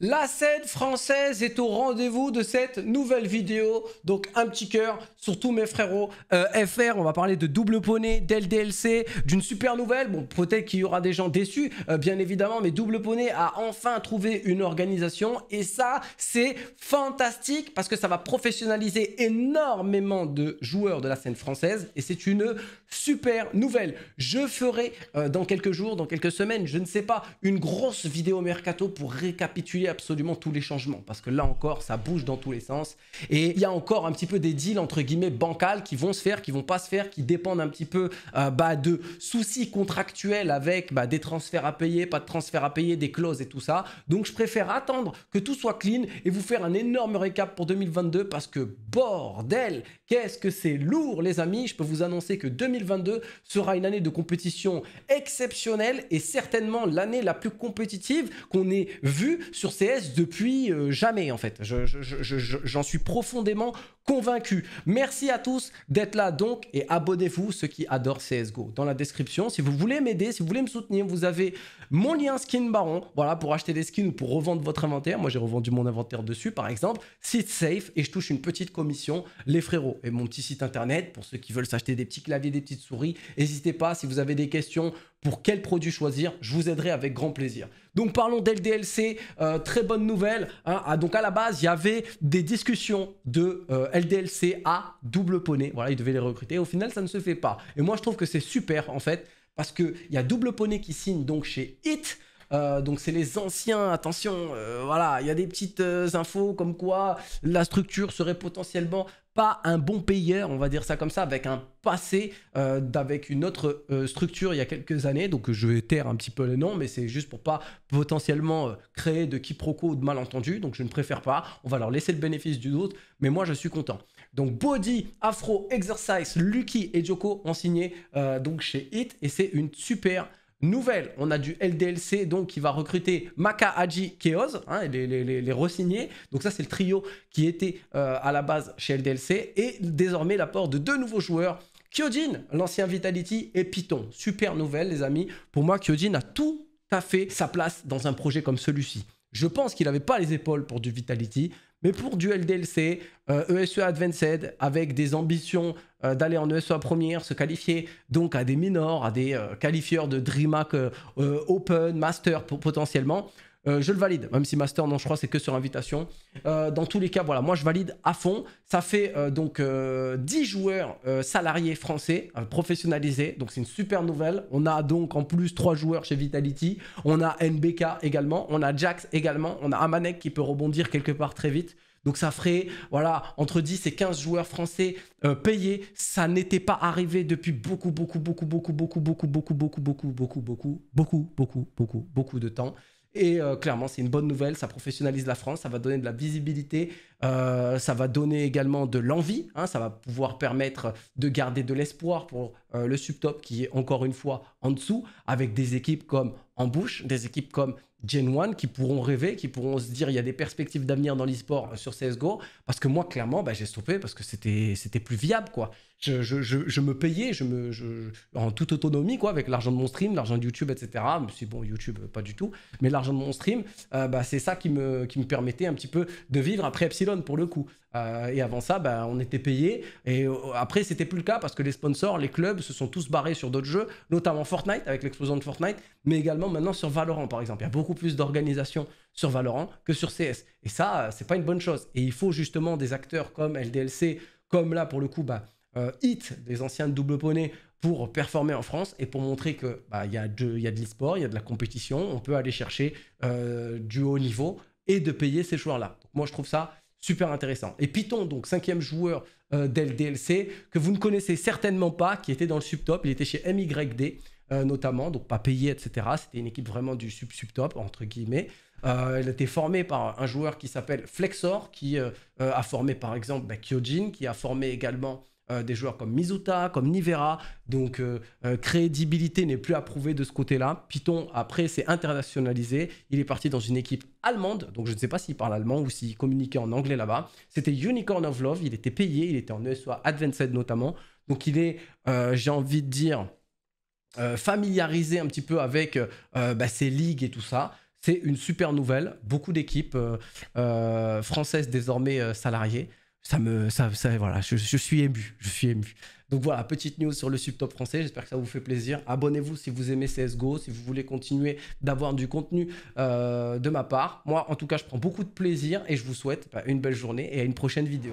La scène française est au rendez-vous de cette nouvelle vidéo. Donc un petit cœur, surtout mes frérots euh, FR. On va parler de double poney, d'LDLC d'une super nouvelle. Bon, peut-être qu'il y aura des gens déçus, euh, bien évidemment, mais double poney a enfin trouvé une organisation. Et ça, c'est fantastique parce que ça va professionnaliser énormément de joueurs de la scène française. Et c'est une super nouvelle. Je ferai euh, dans quelques jours, dans quelques semaines, je ne sais pas, une grosse vidéo mercato pour récapituler absolument tous les changements parce que là encore, ça bouge dans tous les sens. Et il y a encore un petit peu des deals entre guillemets bancales qui vont se faire, qui vont pas se faire, qui dépendent un petit peu euh, bah, de soucis contractuels avec bah, des transferts à payer, pas de transferts à payer, des clauses et tout ça. Donc je préfère attendre que tout soit clean et vous faire un énorme récap pour 2022 parce que bordel, qu'est-ce que c'est lourd les amis. Je peux vous annoncer que 2022 sera une année de compétition exceptionnelle et certainement l'année la plus compétitive qu'on ait vue sur CS depuis euh, jamais, en fait. J'en je, suis profondément convaincu. Merci à tous d'être là, donc, et abonnez-vous, ceux qui adorent CSGO. Dans la description, si vous voulez m'aider, si vous voulez me soutenir, vous avez mon lien Skin Baron, voilà, pour acheter des skins ou pour revendre votre inventaire. Moi, j'ai revendu mon inventaire dessus, par exemple. Site safe, et je touche une petite commission, les frérots. Et mon petit site internet, pour ceux qui veulent s'acheter des petits claviers, des petites souris, n'hésitez pas, si vous avez des questions, pour quel produit choisir, je vous aiderai avec grand plaisir. Donc parlons d'LDLC, euh, très bonne nouvelle. Hein. Ah, donc à la base, il y avait des discussions de euh, LDLC à double poney. Voilà, ils devaient les recruter. Au final, ça ne se fait pas. Et moi, je trouve que c'est super en fait, parce qu'il y a double poney qui signe donc chez Hit. Euh, donc c'est les anciens, attention, euh, voilà, il y a des petites euh, infos comme quoi la structure serait potentiellement pas un bon payeur, on va dire ça comme ça, avec un passé d'avec une autre structure il y a quelques années. Donc je vais taire un petit peu les noms, mais c'est juste pour pas potentiellement créer de quiproquos ou de malentendus. Donc je ne préfère pas. On va leur laisser le bénéfice du doute, mais moi je suis content. Donc Body, Afro, Exercise, Lucky et Joko ont signé donc chez Hit et c'est une super Nouvelle, on a du LDLC donc qui va recruter Maka, Haji, Keoz, hein, les, les, re Donc ça c'est le trio qui était euh, à la base chez LDLC et désormais l'apport de deux nouveaux joueurs. Kyojin, l'ancien Vitality, et Python. Super nouvelle, les amis. Pour moi, Kyojin a tout à fait sa place dans un projet comme celui-ci. Je pense qu'il n'avait pas les épaules pour du Vitality, mais pour du LDLC, euh, ESE e Advanced, avec des ambitions euh, d'aller en ESE première, se qualifier donc à des minors, à des euh, qualifieurs de DreamHack euh, Open, Master potentiellement, je le valide. Même si master, non, je crois, c'est que sur invitation. dans tous les cas, voilà, moi, je valide à fond. Ça fait donc 10 joueurs salariés français professionnalisés. Donc, c'est une super nouvelle. On a donc en plus 3 joueurs chez Vitality. On a NBK également. On a Jax également. On a Amanek qui peut rebondir quelque part très vite. Donc ça ferait voilà entre 10 et 15 joueurs français payés. Ça n'était pas arrivé depuis beaucoup beaucoup beaucoup beaucoup beaucoup beaucoup beaucoup beaucoup beaucoup beaucoup beaucoup beaucoup beaucoup beaucoup beaucoup de temps. Et euh, clairement, c'est une bonne nouvelle, ça professionnalise la France, ça va donner de la visibilité euh, ça va donner également de l'envie, hein, ça va pouvoir permettre de garder de l'espoir pour euh, le subtop qui est encore une fois en dessous, avec des équipes comme bouche, des équipes comme Gen 1 qui pourront rêver, qui pourront se dire il y a des perspectives d'avenir dans l'esport sur CSGO, parce que moi clairement bah, j'ai stoppé parce que c'était plus viable quoi. Je, me payais je me, en toute autonomie quoi, avec l'argent de mon stream, l'argent de YouTube, etc. me si bon YouTube pas du tout, mais l'argent de mon stream, euh, bah, c'est ça qui me, qui me permettait un petit peu de vivre. Après Epsilon pour le coup. Euh, et avant ça, bah, on était payé. Et euh, après, c'était plus le cas parce que les sponsors, les clubs se sont tous barrés sur d'autres jeux, notamment Fortnite avec l'explosion de Fortnite, mais également maintenant sur Valorant par exemple. Il y a beaucoup plus d'organisations sur Valorant que sur CS. Et ça, euh, c'est pas une bonne chose. Et il faut justement des acteurs comme LDLC, comme là pour le coup, bah, euh, Hit, des anciens double poney, pour performer en France et pour montrer que bah, y, a de, y a de l'e-sport, il y a de la compétition, on peut aller chercher du haut niveau et de payer ces joueurs-là. Moi, je trouve ça super intéressant. Et Python, donc cinquième joueur euh, DLC, que vous ne connaissez certainement pas, qui était dans le subtop, il était chez MYD euh, notamment, donc pas payé, etc. C'était une équipe vraiment du sub-subtop, entre guillemets. Euh, elle était a été formée par un joueur qui s'appelle Flexor, qui euh, a formé par exemple bah, Kyojin, qui a formé également euh, des joueurs comme Mizuta, comme Nivera. Donc, euh, euh, crédibilité n'est plus à de ce côté-là. Python, après, s'est internationalisé. Il est parti dans une équipe allemande. Donc, je ne sais pas s'il parle allemand ou s'il communiquait en anglais là-bas. C'était Unicorn of Love. Il était payé. Il était en ESOA Advanced notamment. Donc, il est, j'ai envie de dire, familiarisé un petit peu avec bah, ces ligues et tout ça. C'est une super nouvelle. Beaucoup d'équipes françaises désormais salariées ça me ça, voilà je, suis ému je suis ému donc voilà petite news sur le subtop français j'espère que ça vous fait plaisir abonnez-vous si vous aimez CSGO si vous voulez continuer d'avoir du contenu euh, de ma part moi en tout cas je prends beaucoup de plaisir et je vous souhaite bah, une belle journée et à une prochaine vidéo